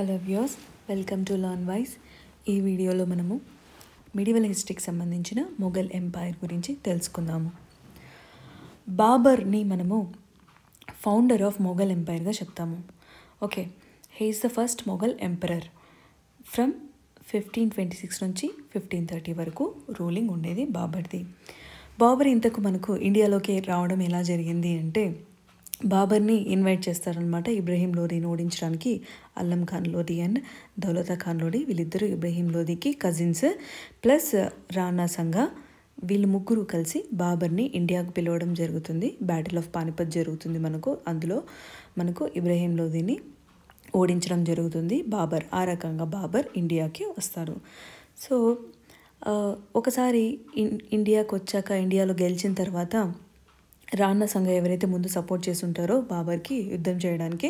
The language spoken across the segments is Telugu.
hello views welcome to learn wise ఈ వీడియోలో మనము మిడివల్ హిస్టరీకి సంబంధించిన మొఘల్ ఎంపైర్ గురించి తెలుసుకుందాము బాబర్ని మనము ఫౌండర్ ఆఫ్ మొఘల్ ఎంపైర్గా చెప్తాము okay he is the first Mughal emperor from fifteen twenty six నుంచి ఫిఫ్టీన్ థర్టీ వరకు రూలింగ్ ఉండేది బాబర్ది బాబర్ ఇంతకు మనకు ఇండియాలోకి రావడం ఎలా జరిగింది అంటే బాబర్ని ఇన్వైట్ చేస్తారనమాట ఇబ్రహీం లోదీని ఓడించడానికి అల్లం ఖాన్ లోది అండ్ దౌలతా ఖాన్ లోడి వీళ్ళిద్దరూ ఇబ్రహీం లోదీకి కజిన్స్ ప్లస్ రానా సంఘ వీళ్ళు ముగ్గురు కలిసి బాబర్ని ఇండియాకు పిలవడం జరుగుతుంది బ్యాటిల్ ఆఫ్ పానిపత్ జరుగుతుంది మనకు అందులో మనకు ఇబ్రహీం లోదీని ఓడించడం జరుగుతుంది బాబర్ ఆ రకంగా బాబర్ ఇండియాకి వస్తారు సో ఒకసారి ఇండియాకు వచ్చాక ఇండియాలో గెలిచిన తర్వాత రాన్న సంఘ ఎవరైతే ముందు సపోర్ట్ చేస్తుంటారో బాబర్కి యుద్ధం చేయడానికి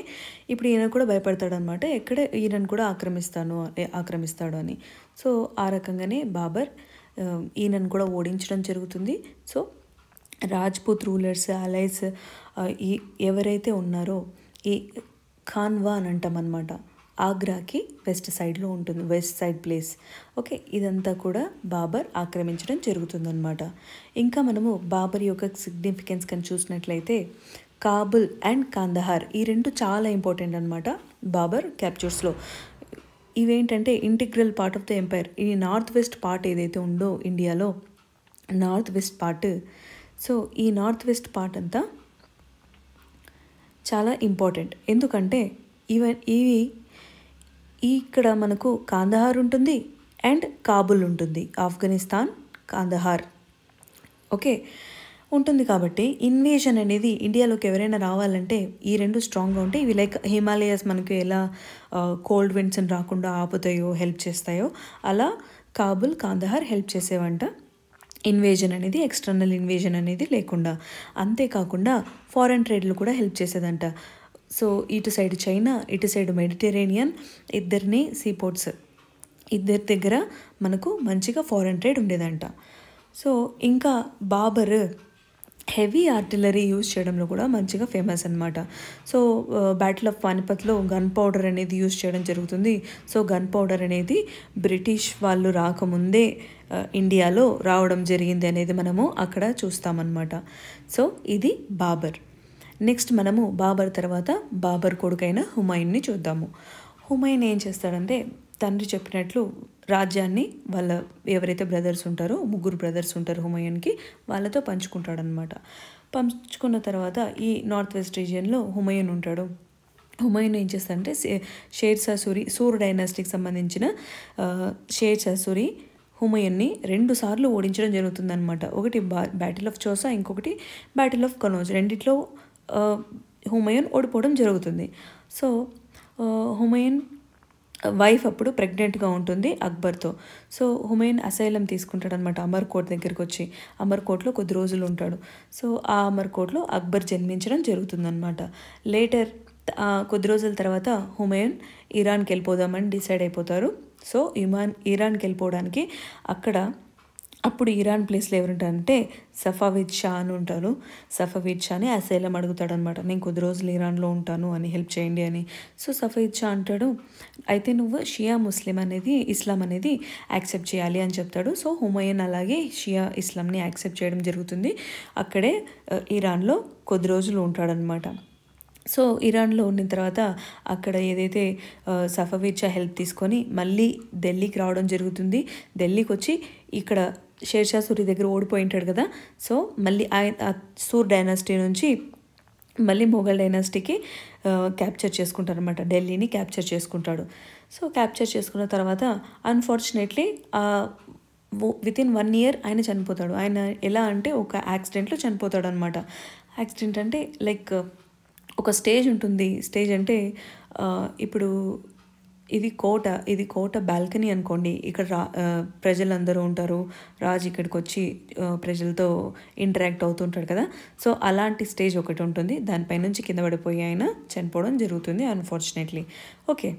ఇప్పుడు ఈయన కూడా భయపడతాడనమాట ఎక్కడ ఈయనను కూడా ఆక్రమిస్తాను ఆక్రమిస్తాడు అని సో ఆ రకంగానే బాబర్ ఈయనను కూడా ఓడించడం జరుగుతుంది సో రాజ్పూత్ రూలర్స్ అలైస్ ఈ ఎవరైతే ఉన్నారో ఈ ఖాన్వా అని అనమాట ఆగ్రాకి వెస్ట్ సైడ్లో ఉంటుంది వెస్ట్ సైడ్ ప్లేస్ ఓకే ఇదంతా కూడా బాబర్ ఆక్రమించడం జరుగుతుందన్నమాట ఇంకా మనము బాబర్ యొక్క సిగ్నిఫికెన్స్ కానీ చూసినట్లయితే కాబుల్ అండ్ కాందహార్ ఈ రెండు చాలా ఇంపార్టెంట్ అనమాట బాబర్ క్యాప్చర్స్లో ఇవేంటంటే integral part of the empire ఈ నార్త్ వెస్ట్ పార్ట్ ఏదైతే ఉందో ఇండియాలో నార్త్ వెస్ట్ పార్ట్ సో ఈ నార్త్ వెస్ట్ పార్ట్ అంతా చాలా ఇంపార్టెంట్ ఎందుకంటే ఈవెన్ ఇవి ఇక్కడ మనకు కాందహార్ ఉంటుంది అండ్ కాబుల్ ఉంటుంది ఆఫ్ఘనిస్తాన్ కాందహార్ ఓకే ఉంటుంది కాబట్టి ఇన్వేషన్ అనేది ఇండియాలోకి ఎవరైనా రావాలంటే ఈ రెండు స్ట్రాంగ్గా ఉంటే ఇవి లైక్ హిమాలయాస్ మనకు ఎలా కోల్డ్ అని రాకుండా ఆపుతాయో హెల్ప్ చేస్తాయో అలా కాబుల్ కాందహార్ హెల్ప్ చేసేవంట ఇన్వేజన్ అనేది ఎక్స్టర్నల్ ఇన్వేజన్ అనేది లేకుండా అంతేకాకుండా ఫారెన్ ట్రేడ్లు కూడా హెల్ప్ చేసేదంట సో ఇటు సైడ్ చైనా ఇటు సైడ్ మెడిటరేనియన్ ఇద్దరిని సీపోర్ట్స్ ఇద్దరి దగ్గర మనకు మంచిగా ఫారెన్ ట్రేడ్ ఉండేదంట సో ఇంకా బాబర్ హెవీ ఆర్టిలరీ యూజ్ చేయడంలో కూడా మంచిగా ఫేమస్ అనమాట సో బ్యాటిల్ ఆఫ్ పానిపత్లో గన్ పౌడర్ అనేది యూజ్ చేయడం జరుగుతుంది సో గన్ పౌడర్ అనేది బ్రిటిష్ వాళ్ళు రాకముందే ఇండియాలో రావడం జరిగింది అనేది మనము అక్కడ చూస్తామన్నమాట సో ఇది బాబర్ నెక్స్ట్ మనము బాబర్ తర్వాత బాబర్ కొడుకైన హుమాయున్ని చూద్దాము హుమాయున్ ఏం చేస్తాడంటే తండ్రి చెప్పినట్లు రాజ్యాన్ని వాళ్ళ ఎవరైతే బ్రదర్స్ ఉంటారో ముగ్గురు బ్రదర్స్ ఉంటారు హుమాయున్కి వాళ్ళతో పంచుకుంటాడనమాట పంచుకున్న తర్వాత ఈ నార్త్ వెస్ట్ రీజియన్లో హుమాయున్ ఉంటాడు హుమాయున్ ఏం చేస్తాడంటే షేర్ సూరి సూర్ డైనాసిటీకి సంబంధించిన షేర్ సూరి హుమయన్ని రెండు సార్లు ఓడించడం జరుగుతుందన్నమాట ఒకటి బా బ్యాటిల్ ఆఫ్ చోసా ఇంకొకటి బ్యాటిల్ ఆఫ్ కనోజ్ రెండిట్లో హుమయూన్ ఓడిపోవడం జరుగుతుంది సో హుమయూన్ వైఫ్ అప్పుడు ప్రెగ్నెంట్గా ఉంటుంది అక్బర్తో సో హుమేన్ అసైలం తీసుకుంటాడు అనమాట అమర్కోట్ దగ్గరికి వచ్చి అమర్కోట్లో కొద్ది రోజులు ఉంటాడు సో ఆ అమర్కోట్లో అక్బర్ జన్మించడం జరుగుతుందనమాట లేటర్ కొద్ది రోజుల తర్వాత హుమయూన్ ఇరాన్కి వెళ్ళిపోదామని డిసైడ్ అయిపోతారు సో ఇమాన్ ఇరాన్కి వెళ్ళిపోవడానికి అక్కడ అప్పుడు ఇరాన్ ప్లేస్లో ఎవరుంటారంటే సఫావిద్ షా అని ఉంటారు సఫావిద్ షాని అసైలం అడుగుతాడనమాట నేను కొద్ది రోజులు ఇరాన్లో ఉంటాను అని హెల్ప్ చేయండి అని సో సఫావిద్ షా అంటాడు అయితే నువ్వు షియా ముస్లిం అనేది ఇస్లాం అనేది యాక్సెప్ట్ చేయాలి అని చెప్తాడు సో హుమయన్ అలాగే షియా ఇస్లాంని యాక్సెప్ట్ చేయడం జరుగుతుంది అక్కడే ఇరాన్లో కొద్ది రోజులు ఉంటాడనమాట సో ఇరాన్లో ఉన్న తర్వాత అక్కడ ఏదైతే సఫవీర్చా హెల్ప్ తీసుకొని మళ్ళీ ఢిల్లీకి రావడం జరుగుతుంది ఢిల్లీకి వచ్చి ఇక్కడ షేర్షా సూరి దగ్గర ఓడిపోయి ఉంటాడు కదా సో మళ్ళీ ఆయన సూర్ డైనాసిటీ నుంచి మళ్ళీ మొఘల్ డైనాసిటీకి క్యాప్చర్ చేసుకుంటాడు అనమాట ఢిల్లీని క్యాప్చర్ చేసుకుంటాడు సో క్యాప్చర్ చేసుకున్న తర్వాత unfortunately within one year ఆయన చనిపోతాడు ఆయన ఎలా అంటే ఒక యాక్సిడెంట్లో చనిపోతాడు అనమాట యాక్సిడెంట్ అంటే లైక్ ఒక స్టేజ్ ఉంటుంది స్టేజ్ అంటే ఇప్పుడు ఇది కోట ఇది కోట బాల్కనీ అనుకోండి ఇక్కడ రా ప్రజలందరూ ఉంటారు రాజు ఇక్కడికి వచ్చి ప్రజలతో ఇంటరాక్ట్ అవుతుంటాడు కదా సో అలాంటి స్టేజ్ ఒకటి ఉంటుంది దానిపై నుంచి కింద పడిపోయి ఆయన చనిపోవడం జరుగుతుంది అన్ఫార్చునేట్లీ ఓకే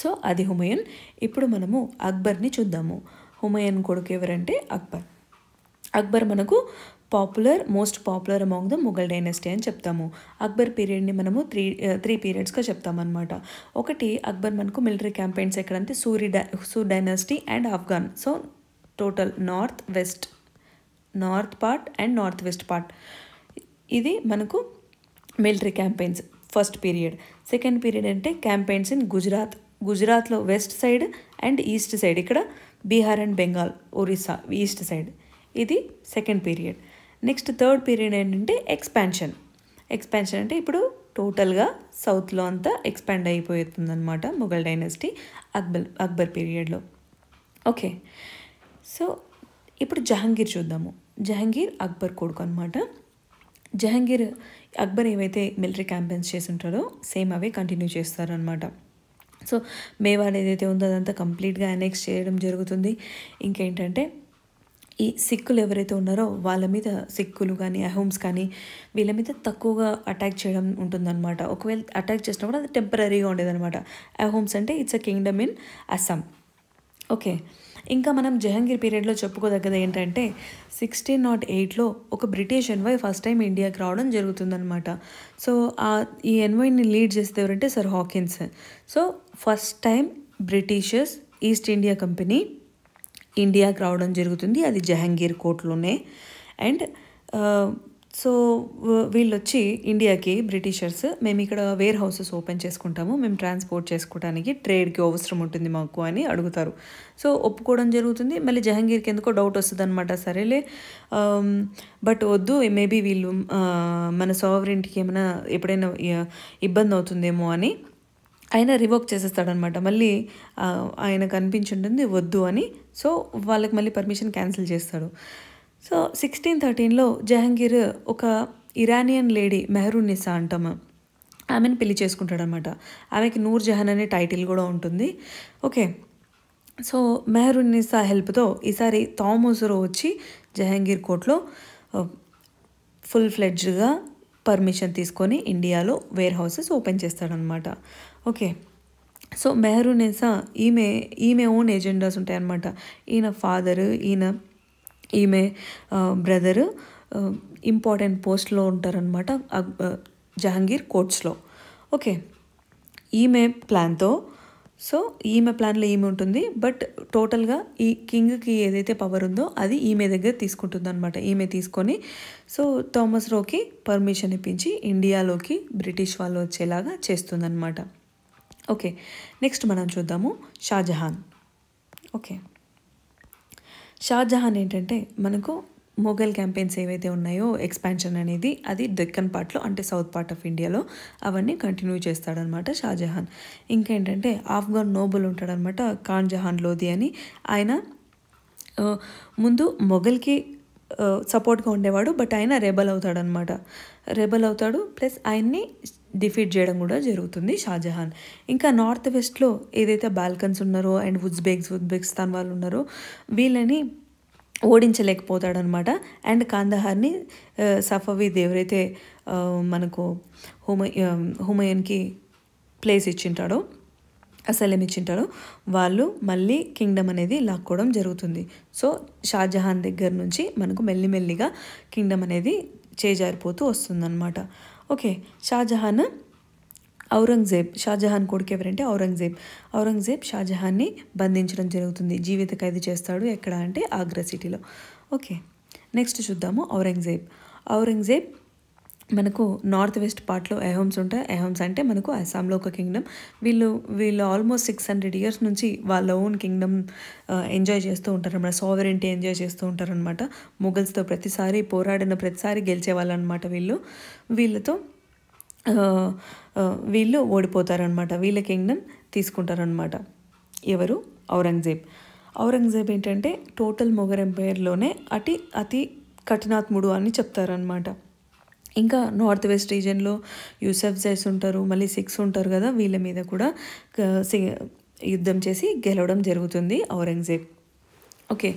సో అది హుమయన్ ఇప్పుడు మనము అక్బర్ని చూద్దాము హుమయన్ కొడుకు ఎవరంటే అక్బర్ అక్బర్ మనకు popular most popular among the Mughal dynasty అని చెప్తాము అక్బర్ పీరియడ్ని మనము త్రీ త్రీ పీరియడ్స్గా చెప్తామన్నమాట ఒకటి అక్బర్ మనకు మిలిటరీ క్యాంపెయిన్స్ ఎక్కడంటే సూరి డై Sur dynasty and Afghan so total north west north part and north west part ఇది మనకు military campaigns first period second period అంటే క్యాంపెయిన్స్ ఇన్ గుజరాత్ గుజరాత్లో west side and east side ఇక్కడ Bihar and Bengal Orissa east side ఇది second period next third period ఏంటంటే ఎక్స్పాన్షన్ ఎక్స్పాన్షన్ అంటే ఇప్పుడు టోటల్గా సౌత్లో అంతా ఎక్స్పాండ్ అయిపోతుందన్నమాట మొఘల్ డైనస్టీ అక్బర్ అక్బర్ పీరియడ్లో ఓకే సో ఇప్పుడు జహంగీర్ చూద్దాము జహంగీర్ అక్బర్ కొడుకు అనమాట జహంగీర్ అక్బర్ ఏవైతే మిలిటరీ క్యాంపెయిన్స్ చేసి ఉంటారో సేమ్ అవే కంటిన్యూ చేస్తారనమాట సో మేవాడ్ ఏదైతే ఉందో అదంతా కంప్లీట్గా అనెక్స్ చేయడం జరుగుతుంది ఇంకేంటంటే ఈ సిక్కులు ఎవరైతే ఉన్నారో వాళ్ళ మీద సిక్కులు కానీ అహోమ్స్ కానీ వీళ్ళ మీద తక్కువగా అటాక్ చేయడం ఉంటుందన్నమాట ఒకవేళ అటాక్ చేసినా కూడా అది టెంపరీగా ఉండేదన్నమాట అహోమ్స్ అంటే it's a kingdom in Assam okay ఇంకా మనం జహంగీర్ పీరియడ్లో చెప్పుకోదగ్గది ఏంటంటే సిక్స్టీన్ నాట్ ఎయిట్లో ఒక బ్రిటిష్ ఎన్వై ఫస్ట్ టైం ఇండియాకి రావడం జరుగుతుందనమాట సో ఈ ఎన్వైని లీడ్ చేసేది ఎవరంటే sir Hawkins so first time Britishers East India Company ఇండియాకి రావడం జరుగుతుంది అది జహంగీర్ కోట్లోనే అండ్ సో వీళ్ళు వచ్చి ఇండియాకి బ్రిటిషర్స్ మేము ఇక్కడ వేర్ హౌసెస్ ఓపెన్ చేసుకుంటాము మేము ట్రాన్స్పోర్ట్ చేసుకోవడానికి ట్రేడ్కి అవసరం ఉంటుంది మాకు అని అడుగుతారు సో ఒప్పుకోవడం జరుగుతుంది మళ్ళీ జహంగీర్కి ఎందుకో డౌట్ వస్తుంది అనమాట సరేలే బట్ వద్దు మేబీ వీళ్ళు మన సోవరింటికి ఏమైనా ఎప్పుడైనా ఇబ్బంది అవుతుందేమో అని ఆయన రివోక్ చేసేస్తాడనమాట మళ్ళీ ఆయన కనిపించుంటుంది వద్దు అని సో వాళ్ళకి మళ్ళీ పర్మిషన్ క్యాన్సిల్ చేస్తాడు సో సిక్స్టీన్ థర్టీన్లో జహంగీర్ ఒక ఇరానియన్ లేడీ మెహరూన్ నిసా అంటాము ఆమెను పెళ్లి చేసుకుంటాడనమాట ఆమెకి నూర్ జహన్ అనే టైటిల్ కూడా ఉంటుంది ఓకే సో మెహరూన్ నిసా హెల్ప్తో ఈసారి తామోసరో వచ్చి జహంగీర్ కోర్ట్లో ఫుల్ ఫ్లెడ్జ్గా పర్మిషన్ తీసుకొని ఇండియాలో వేర్ హౌసెస్ ఓపెన్ చేస్తాడనమాట ఓకే సో మెహరూనేసా ఈమె ఈమె ఓన్ ఏజెండాస్ ఉంటాయన్నమాట ఈయన ఫాదర్ ఈయన ఈమె బ్రదర్ ఇంపార్టెంట్ పోస్ట్లో ఉంటారనమాట జహాంగీర్ కోర్ట్స్లో ఓకే ఈమె ప్లాన్తో సో ఈమె ప్లాన్లో ఈమె ఉంటుంది బట్ టోటల్గా ఈ కింగ్కి ఏదైతే పవర్ ఉందో అది ఈమె దగ్గర తీసుకుంటుంది అనమాట ఈమె తీసుకొని సో థామస్ రోకి పర్మిషన్ ఇప్పించి ఇండియాలోకి బ్రిటిష్ వాళ్ళు వచ్చేలాగా చేస్తుందన్నమాట ఓకే నెక్స్ట్ మనం చూద్దాము షాజహాన్ ఓకే షాజహాన్ ఏంటంటే మనకు మొఘల్ క్యాంపెయిన్స్ ఏవైతే ఉన్నాయో ఎక్స్పాన్షన్ అనేది అది దక్కన్ పార్ట్లో అంటే సౌత్ పార్ట్ ఆఫ్ ఇండియాలో అవన్నీ కంటిన్యూ చేస్తాడనమాట షాజహాన్ ఇంకేంటంటే ఆఫ్ఘన్ నోబుల్ ఉంటాడనమాట ఖాన్ జహాన్ లోధి అని ఆయన ముందు మొఘల్కి సపోర్ట్గా ఉండేవాడు బట్ ఆయన రెబల్ అవుతాడనమాట రెబల్ అవుతాడు ప్లస్ ఆయన్ని డిఫీట్ చేయడం కూడా జరుగుతుంది షాజహాన్ ఇంకా నార్త్ వెస్ట్లో ఏదైతే బాల్కన్స్ ఉన్నారో అండ్ ఉజ్బెక్స్ ఉజ్బెకిస్తాన్ వాళ్ళు ఉన్నారో వీళ్ళని ఓడించలేకపోతాడనమాట అండ్ కాందహార్ని సఫవి దేవరైతే మనకు హుమ హుమయన్కి ప్లేస్ ఇచ్చింటాడో అసలేం ఇచ్చింటాడో వాళ్ళు మళ్ళీ కింగ్డమ్ అనేది లాక్కోవడం జరుగుతుంది సో షాజహాన్ దగ్గర నుంచి మనకు మెల్లిమెల్లిగా కింగ్డమ్ అనేది చేజారిపోతూ వస్తుందన్నమాట ఓకే షాజహాన్ ఔరంగజేబ్ షాజహాన్ కొడుకు ఎవరంటే ఔరంగజేబ్ ఔరంగజేబ్ షాజహాన్ని బంధించడం జరుగుతుంది జీవిత ఖైదు చేస్తాడు ఎక్కడ అంటే ఆగ్రా సిటీలో ఓకే నెక్స్ట్ చూద్దాము ఔరంగజేబ్ ఔరంగజేబ్ మనకు నార్త్ వెస్ట్ పార్ట్లో ఎహోమ్స్ ఉంటాయి ఎహోమ్స్ అంటే మనకు అస్సాంలో ఒక కింగ్డమ్ వీళ్ళు వీళ్ళు ఆల్మోస్ట్ సిక్స్ హండ్రెడ్ ఇయర్స్ నుంచి వాళ్ళ ఓన్ కింగ్డమ్ ఎంజాయ్ చేస్తూ ఉంటారు అన్నమాట సోవరెంటీ ఎంజాయ్ చేస్తూ ఉంటారు అనమాట మొగల్స్తో ప్రతిసారి పోరాడిన ప్రతిసారి గెలిచే అనమాట వీళ్ళు వీళ్ళతో వీళ్ళు ఓడిపోతారనమాట వీళ్ళ కింగ్డమ్ తీసుకుంటారనమాట ఎవరు ఔరంగజేబ్ ఔరంగజేబ్ ఏంటంటే టోటల్ మొగల్ ఎంపైర్లోనే అతి అతి కఠినాత్ముడు అని చెప్తారనమాట ఇంకా నార్త్ వెస్ట్ రీజియన్లో యూసఫ్ జైస్ ఉంటారు మళ్ళీ సిక్స్ ఉంటారు కదా వీళ్ళ మీద కూడా యుద్ధం చేసి గెలవడం జరుగుతుంది ఔరంగజేబ్ ఓకే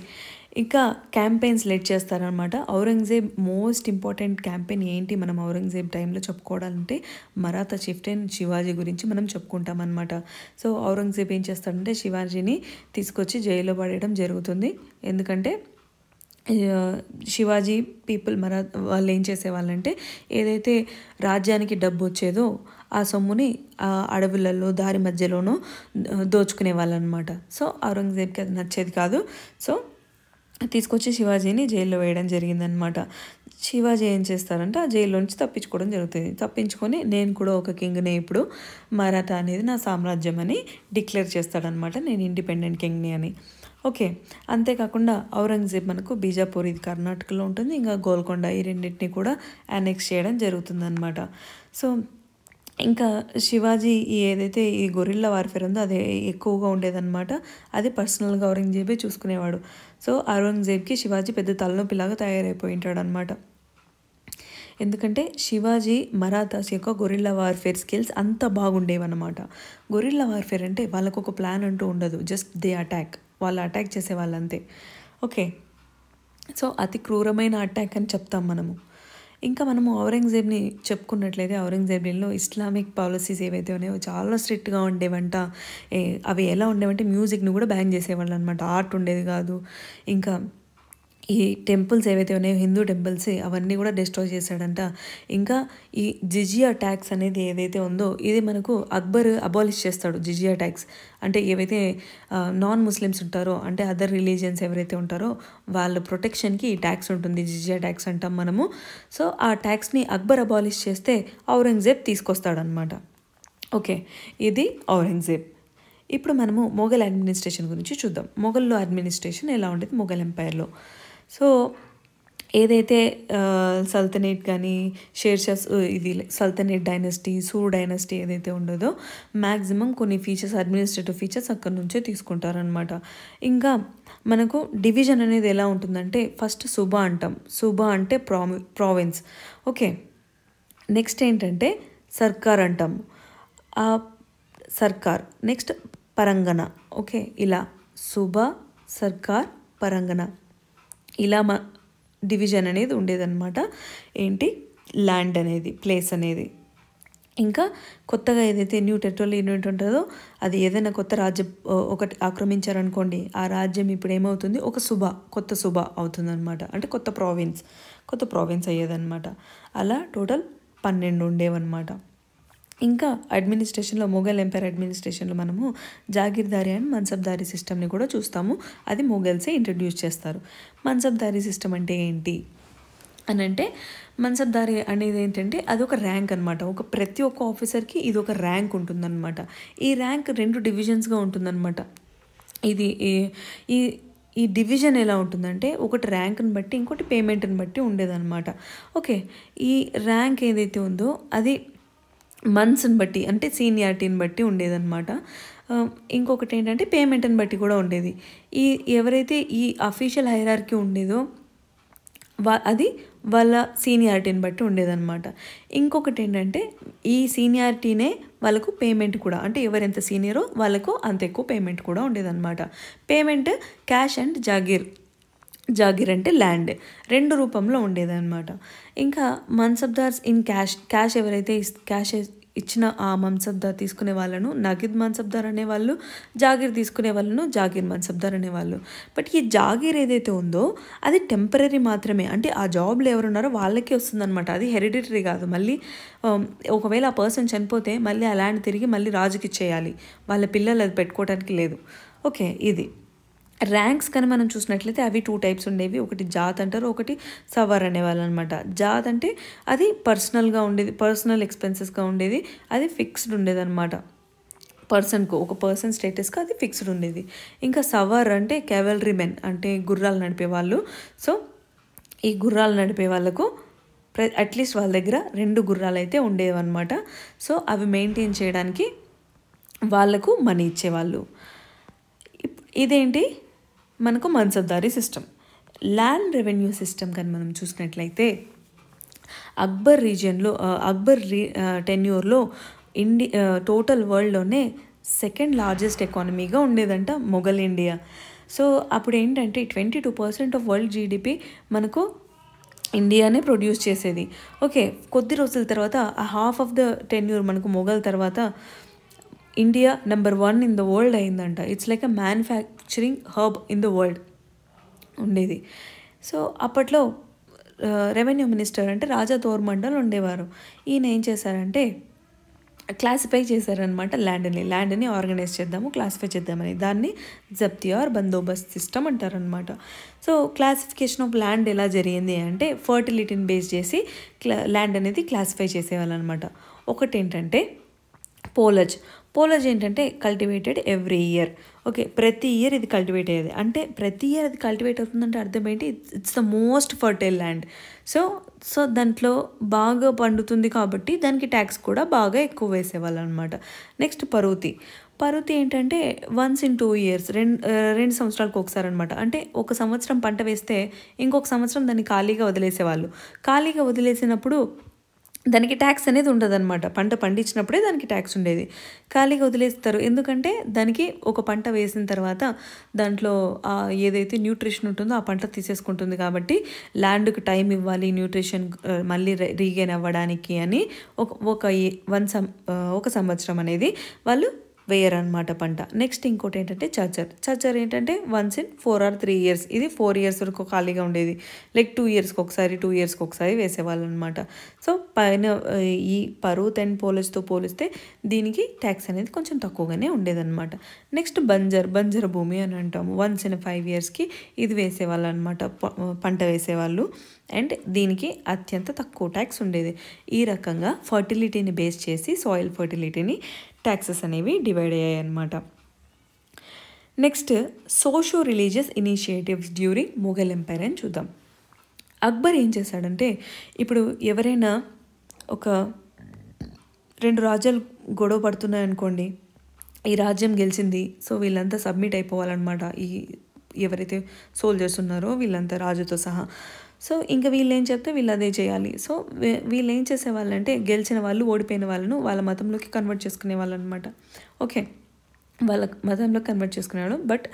ఇంకా క్యాంపెయిన్స్ లెడ్ చేస్తారనమాట ఔరంగజేబ్ మోస్ట్ ఇంపార్టెంట్ క్యాంపెయిన్ ఏంటి మనం ఔరంగజేబ్ టైంలో చెప్పుకోవాలంటే మరాత షిఫ్ట్ అండ్ శివాజీ గురించి మనం చెప్పుకుంటామన్నమాట సో ఔరంగజేబ్ ఏం చేస్తాడంటే శివాజీని తీసుకొచ్చి జైల్లో పడేయడం జరుగుతుంది ఎందుకంటే శివాజీ పీపుల్ మరా వాళ్ళు ఏం చేసేవాళ్ళంటే ఏదైతే రాజ్యానికి డబ్బు వచ్చేదో ఆ సొమ్ముని ఆ అడవులలో దారి మధ్యలోనూ దోచుకునే వాళ్ళనమాట సో ఔరంగజేబ్కి అది నచ్చేది కాదు సో తీసుకొచ్చి శివాజీని జైల్లో వేయడం జరిగిందనమాట శివాజీ ఏం చేస్తారంటే ఆ జైల్లోంచి తప్పించుకోవడం జరుగుతుంది తప్పించుకొని నేను కూడా ఒక కింగ్నే ఇప్పుడు మరాఠా అనేది నా సామ్రాజ్యం అని డిక్లేర్ చేస్తాడనమాట నేను ఇండిపెండెంట్ కింగ్ని అని ఓకే అంతేకాకుండా ఔరంగజేబ్ మనకు బీజాపూర్ ఇది కర్ణాటకలో ఉంటుంది ఇంకా గోల్కొండ ఈ రెండింటిని కూడా యానెక్స్ చేయడం అనమాట సో ఇంకా శివాజీ ఏదైతే ఈ గొరిల్ల వార్ఫేర్ ఉందో అది ఎక్కువగా ఉండేదన్నమాట అది పర్సనల్గా ఔరంగజేబే చూసుకునేవాడు సో ఔరంగజేబ్కి శివాజీ పెద్ద తలనొప్పిలాగా తయారైపోయి ఉంటాడు అనమాట ఎందుకంటే శివాజీ మరాథాస్ యొక్క గొరిల్ల వార్ఫేర్ స్కిల్స్ అంత బాగుండేవన్నమాట గొరిల్ల వార్ఫేర్ అంటే వాళ్ళకు ఒక ప్లాన్ అంటూ ఉండదు జస్ట్ దే అటాక్ వాళ్ళు అటాక్ చేసేవాళ్ళు అంతే ఓకే సో అతి క్రూరమైన అటాక్ అని చెప్తాం మనము ఇంకా మనము ఔరంగజేబ్ని చెప్పుకున్నట్లయితే ఔరంగజేబ్లో ఇస్లామిక్ పాలసీస్ ఏవైతే ఉన్నాయో చాలా స్ట్రిక్ట్గా ఉండేవంట అవి ఎలా ఉండేవంటే మ్యూజిక్ని కూడా బ్యాన్ చేసేవాళ్ళు అనమాట ఆర్ట్ ఉండేది కాదు ఇంకా ఈ టెంపుల్స్ ఏవైతే ఉన్నాయో హిందూ టెంపుల్స్ అవన్నీ కూడా డిస్ట్రాయ్ చేశాడంట ఇంకా ఈ జిజియా ట్యాక్స్ అనేది ఏదైతే ఉందో ఇది మనకు అక్బర్ అబాలిష్ చేస్తాడు జిజియా ట్యాక్స్ అంటే ఏవైతే నాన్ ముస్లిమ్స్ ఉంటారో అంటే అదర్ రిలీజియన్స్ ఎవరైతే ఉంటారో వాళ్ళ ప్రొటెక్షన్కి ఈ ట్యాక్స్ ఉంటుంది జిజియా ట్యాక్స్ అంటాం మనము సో ఆ ట్యాక్స్ని అక్బర్ అబాలిష్ చేస్తే ఔరంగజేబ్ తీసుకొస్తాడనమాట ఓకే ఇది ఔరంగజేబ్ ఇప్పుడు మనము మొఘల్ అడ్మినిస్ట్రేషన్ గురించి చూద్దాం మొఘల్లో అడ్మినిస్ట్రేషన్ ఎలా ఉండేది మొఘల్ ఎంపైర్లో సో ఏదైతే సల్తనేట్ కానీ షేర్షాస్ ఇది సల్తనేట్ డైనస్టీ సూర్ డైనస్టీ ఏదైతే ఉండదో మ్యాక్సిమం కొన్ని ఫీచర్స్ అడ్మినిస్ట్రేటివ్ ఫీచర్స్ అక్కడ నుంచే తీసుకుంటారనమాట ఇంకా మనకు డివిజన్ అనేది ఎలా ఉంటుందంటే ఫస్ట్ సుబా అంటాం సుబా అంటే ప్రామి ప్రావిన్స్ ఓకే నెక్స్ట్ ఏంటంటే సర్కార్ అంటాం సర్కార్ నెక్స్ట్ పరంగణ ఓకే ఇలా సుబా సర్కార్ పరంగణ ఇలా మా డివిజన్ అనేది ఉండేదన్నమాట ఏంటి ల్యాండ్ అనేది ప్లేస్ అనేది ఇంకా కొత్తగా ఏదైతే న్యూ టెరిటరీ యూనిట్ ఉంటుందో అది ఏదైనా కొత్త రాజ్యం ఒకటి ఆక్రమించారనుకోండి ఆ రాజ్యం ఇప్పుడు ఏమవుతుంది ఒక శుభ కొత్త శుభ అవుతుందన్నమాట అంటే కొత్త ప్రావిన్స్ కొత్త ప్రావిన్స్ అయ్యేదన్నమాట అలా టోటల్ పన్నెండు ఉండేవన్నమాట ఇంకా అడ్మినిస్ట్రేషన్లో మొఘల్ ఎంపైర్ అడ్మినిస్ట్రేషన్లో మనము జాగీర్దారి అండ్ మన్సబ్దారి సిస్టమ్ని కూడా చూస్తాము అది మొఘల్సే ఇంట్రడ్యూస్ చేస్తారు మన్సబ్దారి సిస్టమ్ అంటే ఏంటి అని అంటే మన్సబ్దారి అనేది ఏంటంటే అది ఒక ర్యాంక్ అనమాట ఒక ప్రతి ఒక్క ఆఫీసర్కి ఇది ఒక ర్యాంక్ ఉంటుందన్నమాట ఈ ర్యాంక్ రెండు డివిజన్స్గా ఉంటుందన్నమాట ఇది ఈ ఈ డివిజన్ ఎలా ఉంటుందంటే ఒకటి ర్యాంక్ని బట్టి ఇంకోటి పేమెంట్ని బట్టి ఉండేదన్నమాట ఓకే ఈ ర్యాంక్ ఏదైతే ఉందో అది మంత్స్ని బట్టి అంటే సీనియారిటీని బట్టి ఉండేదన్నమాట ఇంకొకటి ఏంటంటే పేమెంట్ని బట్టి కూడా ఉండేది ఈ ఎవరైతే ఈ అఫీషియల్ హైరార్కి ఉండేదో వా అది వాళ్ళ సీనియారిటీని బట్టి ఉండేదన్నమాట ఇంకొకటి ఏంటంటే ఈ సీనియారిటీనే వాళ్ళకు పేమెంట్ కూడా అంటే ఎవరెంత సీనియరో వాళ్ళకు అంత ఎక్కువ పేమెంట్ కూడా ఉండేదన్నమాట payment cash and jagir jagir అంటే ల్యాండ్ రెండు రూపంలో ఉండేదన్నమాట ఇంకా మన్సబ్దార్స్ ఇన్ క్యాష్ క్యాష్ ఎవరైతే క్యాష్ ఇచ్చిన ఆ మన్సబ్దార్ తీసుకునే వాళ్ళను నగిద్ మన్సబ్దార్ అనేవాళ్ళు జాగీర్ తీసుకునే వాళ్ళను జాగీర్ మన్సబ్దార్ అనేవాళ్ళు బట్ ఈ జాగీర్ ఏదైతే ఉందో అది టెంపరీ మాత్రమే అంటే ఆ జాబ్లో ఎవరున్నారో వాళ్ళకే వస్తుందన్నమాట అది హెరిడిటరీ కాదు మళ్ళీ ఒకవేళ ఆ పర్సన్ చనిపోతే మళ్ళీ ఆ ల్యాండ్ తిరిగి మళ్ళీ రాజుకి ఇచ్చేయాలి వాళ్ళ పిల్లలు అది పెట్టుకోవడానికి లేదు ఓకే ఇది ర్యాంక్స్ కానీ మనం చూసినట్లయితే అవి టూ టైప్స్ ఉండేవి ఒకటి జాత్ అంటారు ఒకటి సవర్ అనేవాళ్ళు అనమాట జాత్ అంటే అది పర్సనల్గా ఉండేది పర్సనల్ ఎక్స్పెన్సెస్గా ఉండేది అది ఫిక్స్డ్ ఉండేది అనమాట పర్సన్కు ఒక పర్సన్ స్టేటస్కి అది ఫిక్స్డ్ ఉండేది ఇంకా సవర్ అంటే క్యావెలరీ మెన్ అంటే గుర్రాలు నడిపే వాళ్ళు సో ఈ గుర్రాలు నడిపే వాళ్ళకు ప్ర అట్లీస్ట్ వాళ్ళ దగ్గర రెండు గుర్రాలు అయితే ఉండేవన్నమాట సో అవి మెయింటైన్ చేయడానికి వాళ్లకు మనీ ఇచ్చేవాళ్ళు ఇదేంటి మనకు mansabdari system land revenue system కానీ మనం చూసినట్లయితే అక్బర్ రీజియన్లో అక్బర్ రీ టెన్యూర్లో ఇండి టోటల్ వరల్డ్లోనే సెకండ్ లార్జెస్ట్ ఎకానమీగా ఉండేదంట మొఘల్ ఇండియా సో అప్పుడు ఏంటంటే twenty two percent of world GDP మనకు ఇండియానే ప్రొడ్యూస్ చేసేది ఓకే కొద్ది రోజుల తర్వాత ఆ హాఫ్ ఆఫ్ ద టెన్యూర్ మనకు మొఘల్ తర్వాత India number one in the world అయిందంట it's like a manufacturing hub in the world ఉండేది సో అప్పట్లో రెవెన్యూ మినిస్టర్ అంటే రాజా తోర్మండల్ ఉండేవారు ఈయన ఏం చేశారంటే క్లాసిఫై చేశారనమాట ల్యాండ్ని ల్యాండ్ని ఆర్గనైజ్ చేద్దాము క్లాసిఫై చేద్దామని దాన్ని జప్తి ఆర్ బందోబస్త్ సిస్టమ్ అంటారనమాట సో క్లాసిఫికేషన్ ఆఫ్ ల్యాండ్ ఎలా జరిగింది అంటే ఫర్టిలిటీని బేస్ చేసి ల్యాండ్ అనేది క్లాసిఫై చేసేవాళ్ళు ఒకటి ఏంటంటే పోలజ్ పోలజ్ ఏంటంటే కల్టివేటెడ్ ఎవ్రీ ఇయర్ ఓకే ప్రతి ఇయర్ ఇది కల్టివేట్ అయ్యేది అంటే ప్రతి ఇయర్ అది కల్టివేట్ అవుతుందంటే అర్థం ఏంటి it's the most fertile land so so దాంట్లో బాగా పండుతుంది కాబట్టి దానికి ట్యాక్స్ కూడా బాగా ఎక్కువ వేసేవాళ్ళు అనమాట నెక్స్ట్ పరుతి పరుతి ఏంటంటే వన్స్ ఇన్ టూ ఇయర్స్ రెండు రెండు సంవత్సరాలకు ఒకసారి అనమాట అంటే ఒక సంవత్సరం పంట వేస్తే ఇంకొక సంవత్సరం దాన్ని ఖాళీగా వదిలేసేవాళ్ళు ఖాళీగా వదిలేసినప్పుడు దానికి ట్యాక్స్ అనేది అనమాట పంట పండించినప్పుడే దానికి ట్యాక్స్ ఉండేది ఖాళీగా వదిలేస్తారు ఎందుకంటే దానికి ఒక పంట వేసిన తర్వాత దాంట్లో ఏదైతే న్యూట్రిషన్ ఉంటుందో ఆ పంట తీసేసుకుంటుంది కాబట్టి ల్యాండ్కి టైం ఇవ్వాలి న్యూట్రిషన్ మళ్ళీ రీగైన్ అవ్వడానికి అని ఒక ఒక వన్ సం ఒక సంవత్సరం అనేది వాళ్ళు అనమాట పంట నెక్స్ట్ ఇంకోటి ఏంటంటే చచ్చర్ చచ్చర్ ఏంటంటే once in four or three years ఇది ఫోర్ ఇయర్స్ వరకు ఖాళీగా ఉండేది లైక్ టూ ఇయర్స్కి ఒకసారి టూ ఇయర్స్కి ఒకసారి వేసేవాళ్ళు అనమాట సో పైన ఈ పరువు అండ్ పోలిస్తూ పోలిస్తే దీనికి ట్యాక్స్ అనేది కొంచెం తక్కువగానే ఉండేదన్నమాట నెక్స్ట్ బంజర్ బంజర్ భూమి అని అంటాము వన్స్ ఇన్ ఫైవ్ ఇయర్స్కి ఇది వేసేవాళ్ళు అనమాట పంట వేసేవాళ్ళు అండ్ దీనికి అత్యంత తక్కువ ట్యాక్స్ ఉండేది ఈ రకంగా ఫర్టిలిటీని బేస్ చేసి సాయిల్ ఫర్టిలిటీని ట్యాక్సెస్ అనేవి డివైడ్ అయ్యాయి అన్నమాట next socio religious initiatives during Mughal empire అని చూద్దాం అక్బర్ ఏం చేశాడంటే ఇప్పుడు ఎవరైనా ఒక రెండు రాజ్యాలు గొడవ పడుతున్నాయనుకోండి ఈ రాజ్యం గెలిచింది సో వీళ్ళంతా సబ్మిట్ అయిపోవాలన్నమాట ఈ ఎవరైతే సోల్జర్స్ ఉన్నారో వీళ్ళంతా రాజుతో సహా సో ఇంకా వీళ్ళు ఏం చెప్తే వీళ్ళు అదే చేయాలి సో వీళ్ళు ఏం చేసేవాళ్ళంటే గెలిచిన వాళ్ళు ఓడిపోయిన వాళ్ళను వాళ్ళ మతంలోకి కన్వర్ట్ చేసుకునే వాళ్ళు అనమాట ఓకే వాళ్ళ మతంలో కన్వర్ట్ చేసుకున్నాడు బట్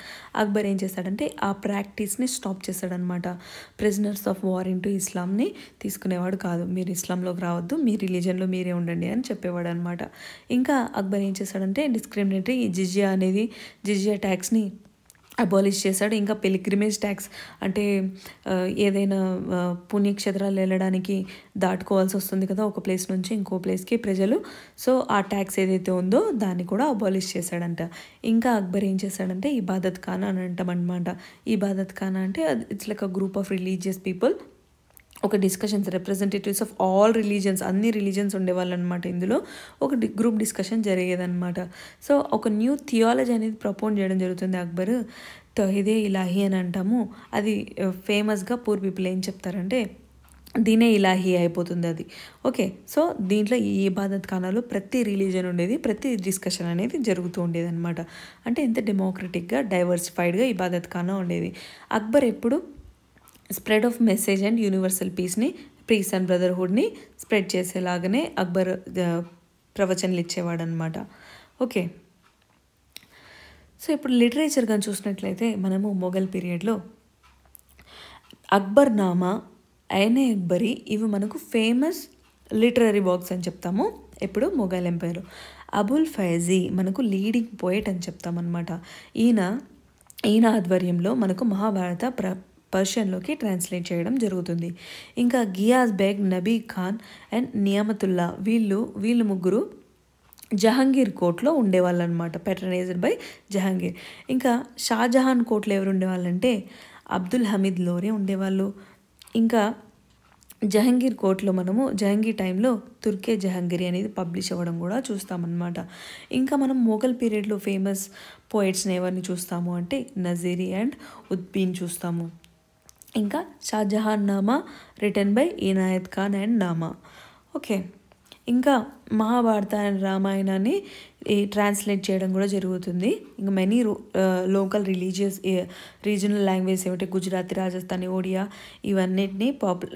అక్బర్ ఏం చేశాడంటే ఆ ప్రాక్టీస్ని స్టాప్ చేశాడనమాట ప్రిజనర్స్ ఆఫ్ వార్ ఇంటూ ఇస్లాంని తీసుకునేవాడు కాదు మీరు ఇస్లాంలోకి రావద్దు మీ రిలీజన్లో మీరే ఉండండి అని చెప్పేవాడు అనమాట ఇంకా అక్బర్ ఏం చేశాడంటే డిస్క్రిమినేటరీ జిజియా అనేది జిజియా ట్యాక్స్ని అబాలిష్ చేశాడు ఇంకా పెలిగ్రిమేజ్ ట్యాక్స్ అంటే ఏదైనా పుణ్యక్షేత్రాలు వెళ్ళడానికి దాటుకోవాల్సి వస్తుంది కదా ఒక ప్లేస్ నుంచి ఇంకో ప్లేస్కి ప్రజలు సో ఆ ట్యాక్స్ ఏదైతే ఉందో దాన్ని కూడా అబాలిష్ చేశాడంట ఇంకా అక్బర్ ఏం చేశాడంటే ఇబాదత్ ఖానా అని అంటాం అనమాట ఇబాదత్ ఖానా అంటే it's like a group of religious people ఒక discussions representatives of all religions అన్ని రిలీజన్స్ ఉండేవాళ్ళు అనమాట ఇందులో ఒక గ్రూప్ డిస్కషన్ జరిగేదనమాట సో ఒక న్యూ థియాలజీ అనేది ప్రపోజ్ చేయడం జరుగుతుంది అక్బర్ తహిదే ఇలాహి అని అంటాము అది ఫేమస్గా పూర్ పీపుల్ ఏం చెప్తారంటే దీనే ఇలాహి అయిపోతుంది అది ఓకే సో దీంట్లో ఈ ఇబాదత్ ఖానాలో ప్రతి రిలీజన్ ఉండేది ప్రతి డిస్కషన్ అనేది జరుగుతూ ఉండేది అనమాట అంటే ఎంత డెమోక్రటిక్గా డైవర్సిఫైడ్గా ఇబాదత్ కాలం ఉండేది అక్బర్ ఎప్పుడు spread of message and universal పీస్ని పీస్ అండ్ బ్రదర్హుడ్ని స్ప్రెడ్ చేసేలాగానే అక్బర్ ప్రవచనలు ఇచ్చేవాడు అనమాట ఓకే సో ఇప్పుడు లిటరేచర్ కానీ చూసినట్లయితే మనము మొఘల్ పీరియడ్లో అక్బర్ నామా అయనే అక్బరి ఇవి మనకు ఫేమస్ లిటరరీ వర్క్స్ అని చెప్తాము ఇప్పుడు మొఘల్ ఎంపైర్ అబుల్ ఫైజీ మనకు లీడింగ్ పోయెట్ అని చెప్తామన్నమాట ఈయన ఈయన ఆధ్వర్యంలో మనకు మహాభారత ప్ర పర్షియన్లోకి ట్రాన్స్లేట్ చేయడం జరుగుతుంది ఇంకా గియాజ్ బేగ్ నబీ ఖాన్ అండ్ నియామతుల్లా వీళ్ళు వీళ్ళు ముగ్గురు జహాంగీర్ కోట్లో ఉండేవాళ్ళు అనమాట పెట్రనైజ్డ్ బై జహాంగీర్ ఇంకా షాజహాన్ కోట్లో ఎవరు ఉండేవాళ్ళంటే అబ్దుల్ హమీద్ లోరే ఉండేవాళ్ళు ఇంకా జహంగీర్ కోర్టులో మనము జహంగీర్ టైంలో తుర్కే జహంగీరి అనేది పబ్లిష్ అవ్వడం కూడా చూస్తామన్నమాట ఇంకా మనం మొఘల్ పీరియడ్లో ఫేమస్ పోయిట్స్ని ఎవరిని చూస్తాము అంటే నజీరి అండ్ ఉద్బీన్ చూస్తాము ఇంకా Shahjahan Nama written by Inayat Khan and Nama okay ఇంకా మహాభారత అండ్ రామాయణాన్ని ట్రాన్స్లేట్ చేయడం కూడా జరుగుతుంది ఇంకా many local religious regional language ఏమిటి గుజరాతీ రాజస్థానీ ఒడియా ఇవన్నిటిని పాపు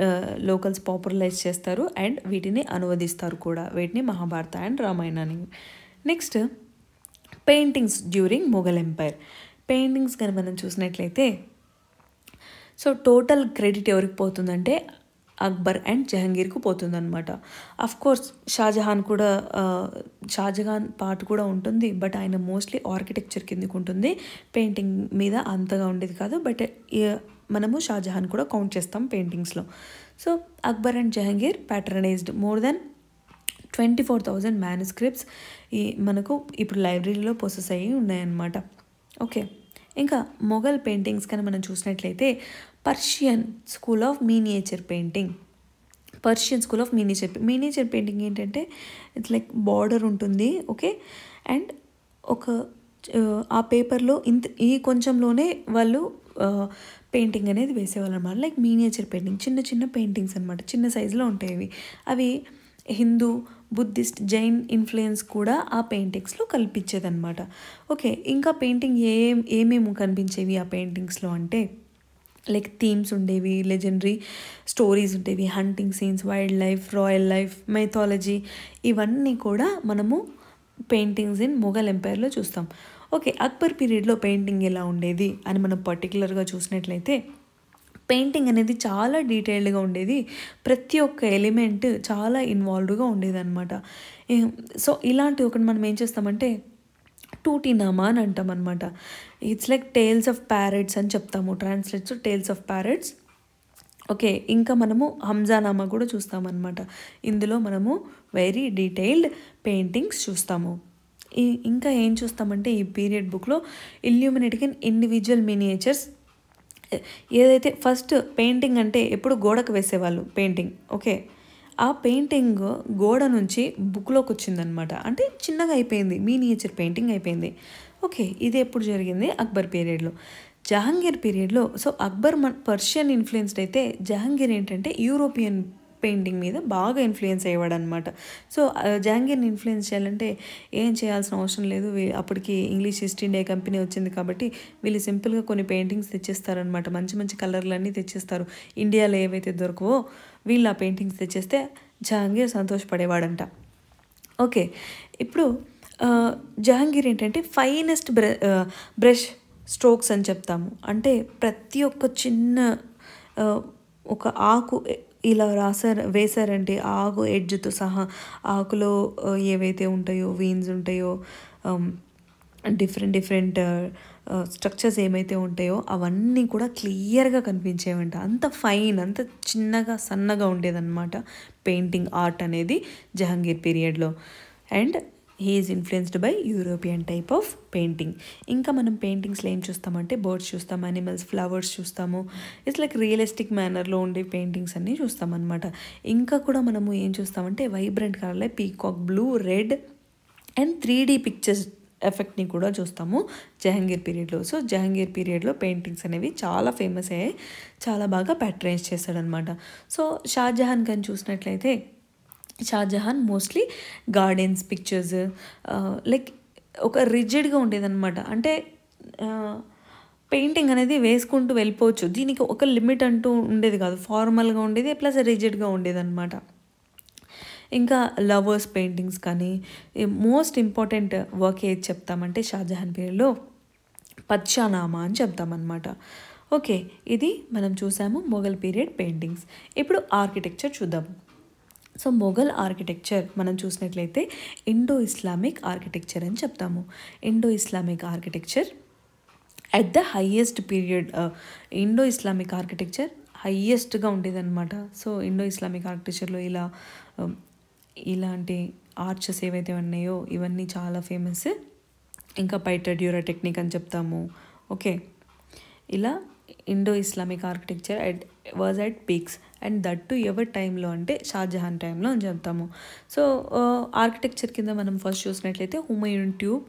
లోకల్స్ పాపులరైజ్ చేస్తారు అండ్ వీటిని అనువదిస్తారు కూడా వీటిని మహాభారత అండ్ రామాయణాన్ని next paintings during Mughal empire paintings కానీ మనం చూసినట్లయితే సో టోటల్ క్రెడిట్ ఎవరికి పోతుందంటే అక్బర్ అండ్ జహంగీర్కు పోతుంది అనమాట కోర్స్ షాజహాన్ కూడా షాజహాన్ పార్ట్ కూడా ఉంటుంది బట్ ఆయన మోస్ట్లీ ఆర్కిటెక్చర్ కిందకు ఉంటుంది పెయింటింగ్ మీద అంతగా ఉండేది కాదు బట్ మనము షాజహాన్ కూడా కౌంట్ చేస్తాం పెయింటింగ్స్లో so Akbar and Jahangir patronized more then twenty four thousand manuscripts ఈ మనకు ఇప్పుడు లైబ్రరీలో ప్రొసెస్ అయ్యి ఉన్నాయన్నమాట ఓకే ఇంకా మొఘల్ పెయింటింగ్స్ కానీ మనం చూసినట్లయితే Persian school of miniature painting Persian school of miniature miniature painting ఏంటంటే ఇట్స్ లైక్ బార్డర్ ఉంటుంది ఓకే అండ్ ఒక ఆ పేపర్లో ఇంత ఈ కొంచెంలోనే వాళ్ళు పెయింటింగ్ అనేది వేసేవాళ్ళు అనమాట లైక్ మీనియేచర్ పెయింటింగ్ చిన్న చిన్న పెయింటింగ్స్ అనమాట చిన్న సైజులో ఉంటాయి అవి హిందూ బుద్ధిస్ట్ జైన్ ఇన్ఫ్లుయెన్స్ కూడా ఆ పెయింటింగ్స్లో కల్పించేదన్నమాట ఓకే ఇంకా పెయింటింగ్ ఏం ఏమేమి కనిపించేవి ఆ పెయింటింగ్స్లో అంటే లైక్ థీమ్స్ ఉండేవి లెజెండరీ స్టోరీస్ ఉండేవి hunting scenes wild life royal life mythology ఇవన్నీ కూడా మనము పెయింటింగ్స్ ఇన్ మొఘల్ ఎంపైర్లో చూస్తాం ఓకే అక్బర్ పీరియడ్లో పెయింటింగ్ ఎలా ఉండేది అని మనం పర్టికులర్గా చూసినట్లయితే పెయింటింగ్ అనేది చాలా డీటెయిల్డ్గా ఉండేది ప్రతి ఒక్క ఎలిమెంట్ చాలా ఇన్వాల్వ్డ్గా ఉండేది అనమాట సో ఇలాంటి ఒకటి మనం ఏం చేస్తామంటే టూటీనామా అని అంటాం అనమాట it's like tales of parrots అని చెప్తాము translates tales of parrots okay ఇంకా మనము హంజానామా కూడా చూస్తామన్నమాట ఇందులో మనము వెరీ డీటెయిల్డ్ పెయింటింగ్స్ చూస్తాము ఇంకా ఏం చూస్తామంటే ఈ పీరియడ్ బుక్లో ఇల్యూమినేట్ అండ్ ఇండివిజువల్ మినియేచర్స్ ఏదైతే ఫస్ట్ పెయింటింగ్ అంటే ఎప్పుడు గోడకు వేసేవాళ్ళు పెయింటింగ్ ఓకే ఆ పెయింటింగ్ గోడ నుంచి బుక్లోకి వచ్చిందనమాట అంటే చిన్నగా అయిపోయింది మీనియేచర్ పెయింటింగ్ అయిపోయింది ఓకే ఇది ఎప్పుడు జరిగింది అక్బర్ పీరియడ్లో జహాంగీర్ పీరియడ్లో సో అక్బర్ మన పర్షియన్ ఇన్ఫ్లుయెన్స్డ్ అయితే జహాంగీర్ ఏంటంటే యూరోపియన్ పెయింటింగ్ మీద బాగా ఇన్ఫ్లుయెన్స్ అయ్యేవాడు అనమాట సో జాంగీర్ని ఇన్ఫ్లుయెన్స్ చేయాలంటే ఏం చేయాల్సిన అవసరం లేదు అప్పటికి ఇంగ్లీష్ ఈస్ట్ ఇండియా కంపెనీ వచ్చింది కాబట్టి వీళ్ళు సింపుల్గా కొన్ని పెయింటింగ్స్ తెచ్చిస్తారనమాట మంచి మంచి కలర్లన్నీ తెచ్చిస్తారు ఇండియాలో ఏవైతే దొరకవో వీళ్ళు ఆ పెయింటింగ్స్ తెచ్చేస్తే జహాంగీర్ సంతోషపడేవాడంట ఓకే ఇప్పుడు జహాంగీర్ ఏంటంటే ఫైనెస్ట్ బ్ర బ్రష్ స్ట్రోక్స్ అని చెప్తాము అంటే ప్రతి ఒక్క చిన్న ఒక ఆకు ఇలా రాసారు వేశారంటే ఆకు ఎడ్జ్తో సహా ఆకులో ఏవైతే ఉంటాయో వీన్స్ ఉంటాయో డిఫరెంట్ డిఫరెంట్ స్ట్రక్చర్స్ ఏమైతే ఉంటాయో అవన్నీ కూడా క్లియర్గా కనిపించేవంట అంత ఫైన్ అంత చిన్నగా సన్నగా ఉండేదన్నమాట పెయింటింగ్ ఆర్ట్ అనేది జహాంగీర్ పీరియడ్లో and is influenced by European type of painting ఇంకా మనం పెయింటింగ్స్లో ఏం చూస్తామంటే బర్డ్స్ చూస్తాం అనిమల్స్ ఫ్లవర్స్ చూస్తాము ఇట్స్ లైక్ రియలిస్టిక్ మేనర్లో ఉండే పెయింటింగ్స్ అన్నీ చూస్తామన్నమాట ఇంకా కూడా మనము ఏం చూస్తామంటే వైబ్రెంట్ కలర్లో peacock blue red and three D pictures ఎఫెక్ట్ని కూడా చూస్తాము జహంగీర్ పీరియడ్లో సో జహంగీర్ పీరియడ్లో పెయింటింగ్స్ అనేవి చాలా ఫేమస్ అయ్యాయి చాలా బాగా ప్యాట్రైజ్ చేస్తాడనమాట సో షాజహాన్ కానీ చూసినట్లయితే Shahjahan mostly gardens pictures like ఒక రిజిడ్గా ఉండేదన్నమాట అంటే పెయింటింగ్ uh, అనేది వేసుకుంటూ వెళ్ళిపోవచ్చు దీనికి ఒక లిమిట్ అంటూ ఉండేది కాదు ఫార్మల్గా ఉండేది ప్లస్ రిజిడ్గా ఉండేదన్నమాట ఇంకా లవర్స్ పెయింటింగ్స్ కానీ మోస్ట్ ఇంపార్టెంట్ వర్క్ ఏది చెప్తామంటే షాజహాన్ పీరియడ్లో పచ్చానామా అని చెప్తామన్నమాట ఓకే ఇది మనం చూసాము మొఘల్ పీరియడ్ పెయింటింగ్స్ ఇప్పుడు ఆర్కిటెక్చర్ చూద్దాము సో మొఘల్ ఆర్కిటెక్చర్ మనం చూసినట్లయితే ఇండో ఇస్లామిక్ ఆర్కిటెక్చర్ అని చెప్తాము Indo Islamic architecture at the highest period Indo Islamic architecture హయ్యెస్ట్గా ఉండేదన్నమాట సో ఇండో ఇస్లామిక్ ఆర్కిటెక్చర్లో ఇలా um, ఇలాంటి ఆర్చెస్ ఏవైతే ఉన్నాయో ఇవన్నీ చాలా ఫేమస్ ఇంకా పైటడ్యూరా టెక్నిక్ అని చెప్తాము ఓకే ఇలా Indo Islamic architecture at was at peaks and that to ఎవరి టైంలో అంటే షాజహాన్ టైంలో అని చెప్తాము సో ఆర్కిటెక్చర్ కింద మనం ఫస్ట్ చూసినట్లయితే Humayun tube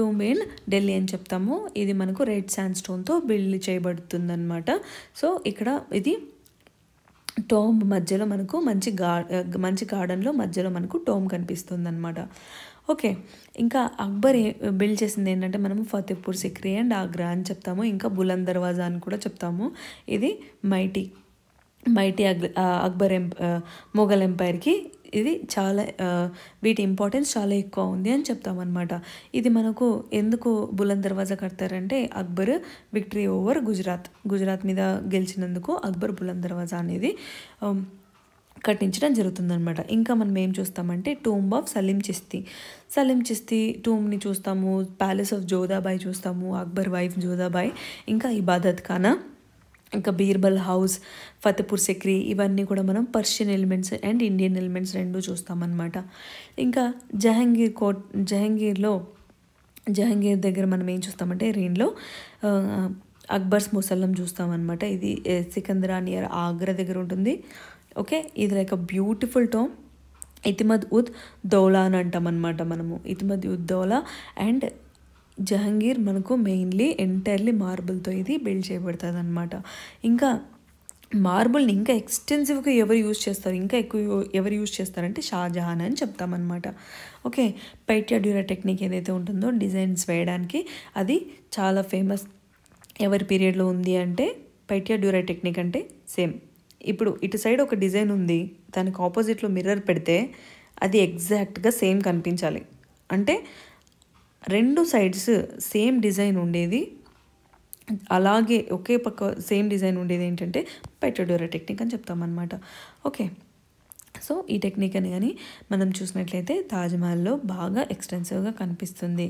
tomb in Delhi అని చెప్తాము ఇది మనకు రెడ్ శాండ్ స్టోన్తో బిల్డ్ అనమాట సో ఇక్కడ ఇది టోమ్ మధ్యలో మనకు మంచి గా మంచి గార్డెన్లో మధ్యలో మనకు టోమ్ కనిపిస్తుంది అనమాట ఓకే ఇంకా అక్బర్ బిల్డ్ చేసింది ఏంటంటే మనము ఫతేపూర్ సిక్రీ అండ్ ఆగ్రా అని చెప్తాము ఇంకా బులంద్ దర్వాజా అని కూడా చెప్తాము ఇది మైటీ మైటీ అక్ అక్బర్ ఎంప మొఘల్ ఎంపైర్కి ఇది చాలా వీటి ఇంపార్టెన్స్ చాలా ఎక్కువ ఉంది అని చెప్తామన్నమాట ఇది మనకు ఎందుకు బులం దర్వాజా కడతారంటే అక్బర్ విక్టరీ ఓవర్ గుజరాత్ గుజరాత్ మీద గెలిచినందుకు అక్బర్ బులం దర్వాజా అనేది కట్టించడం జరుగుతుందనమాట ఇంకా మనం ఏం చూస్తామంటే టూంబ్ ఆఫ్ సలీం చిస్తి సలీం చిస్తి టూమ్ని చూస్తాము ప్యాలెస్ ఆఫ్ జోధాబాయ్ చూస్తాము అక్బర్ వైఫ్ జోధాబాయ్ ఇంకా ఇబాదత్ ఖానా ఇంకా బీర్బల్ హౌస్ ఫతేపూర్ సెక్రీ ఇవన్నీ కూడా మనం Persian elements and Indian elements రెండు చూస్తామన్నమాట ఇంకా జహంగీర్ కోట్ జహంగీర్లో జహంగీర్ దగ్గర మనం ఏం చూస్తామంటే రీన్లో అక్బర్స్ ముసల్లం చూస్తామన్నమాట ఇది సికింద్రా నియర్ ఆగ్రా దగ్గర ఉంటుంది ఓకే ఇది like beautiful tomb Itimad ud Daula అని అంటాం అనమాట మనము ఇతిమద్ ఉద్ దౌలా అండ్ జహంగీర్ మనకు మెయిన్లీ ఎంటైర్లీ మార్బుల్తో ఇది బిల్డ్ చేయబడుతుంది అనమాట ఇంకా మార్బుల్ని ఇంకా ఎక్స్టెన్సివ్గా ఎవరు యూజ్ చేస్తారు ఇంకా ఎక్కువ ఎవరు యూజ్ చేస్తారంటే షాజహాన్ అని చెప్తామన్నమాట ఓకే పైట్యా డ్యూరా టెక్నిక్ ఏదైతే ఉంటుందో డిజైన్స్ వేయడానికి అది చాలా ఫేమస్ ఎవరి పీరియడ్లో ఉంది అంటే పైట్యా డ్యూరా టెక్నిక్ అంటే సేమ్ ఇప్పుడు ఇటు సైడ్ ఒక డిజైన్ ఉంది దానికి ఆపోజిట్లో మిర్రర్ పెడితే అది ఎగ్జాక్ట్గా సేమ్ కనిపించాలి అంటే రెండు సైడ్స్ సేమ్ డిజైన్ ఉండేది అలాగే ఒకే పక్క సేమ్ డిజైన్ ఉండేది ఏంటంటే పెట్టడోరా టెక్నిక్ అని చెప్తామన్నమాట ఓకే సో ఈ టెక్నిక్ అని కానీ మనం చూసినట్లయితే తాజ్మహల్లో బాగా ఎక్స్టెన్సివ్గా కనిపిస్తుంది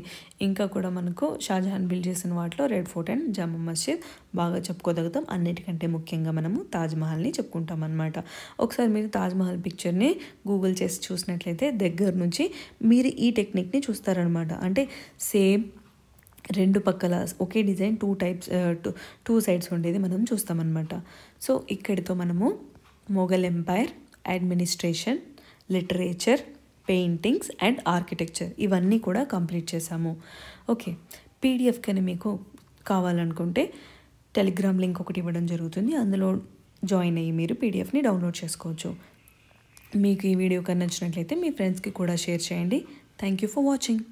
ఇంకా కూడా మనకు షాజహాన్ బిల్డ్ చేసిన వాటిలో red fort and Jama Masjid బాగా చెప్పుకోదగుతాం అన్నిటికంటే ముఖ్యంగా మనము తాజ్మహల్ని చెప్పుకుంటాం అనమాట ఒకసారి మీరు తాజ్మహల్ పిక్చర్ని గూగుల్ చేసి చూసినట్లయితే దగ్గర నుంచి మీరు ఈ టెక్నిక్ని చూస్తారనమాట అంటే సేమ్ రెండు పక్కల ఒకే design two types two sides ఉండేది మనం చూస్తామన్నమాట సో ఇక్కడితో మనము Mughal empire administration literature paintings and architecture ఇవన్నీ కూడా కంప్లీట్ చేశాము ఓకే పీడిఎఫ్ కానీ మీకు కావాలనుకుంటే టెలిగ్రామ్ లింక్ ఒకటి ఇవ్వడం జరుగుతుంది అందులో జాయిన్ అయ్యి మీరు పీడిఎఫ్ని డౌన్లోడ్ చేసుకోవచ్చు మీకు ఈ వీడియో కనుక నచ్చినట్లయితే మీ ఫ్రెండ్స్కి కూడా షేర్ చేయండి థ్యాంక్ యూ ఫర్ వాచింగ్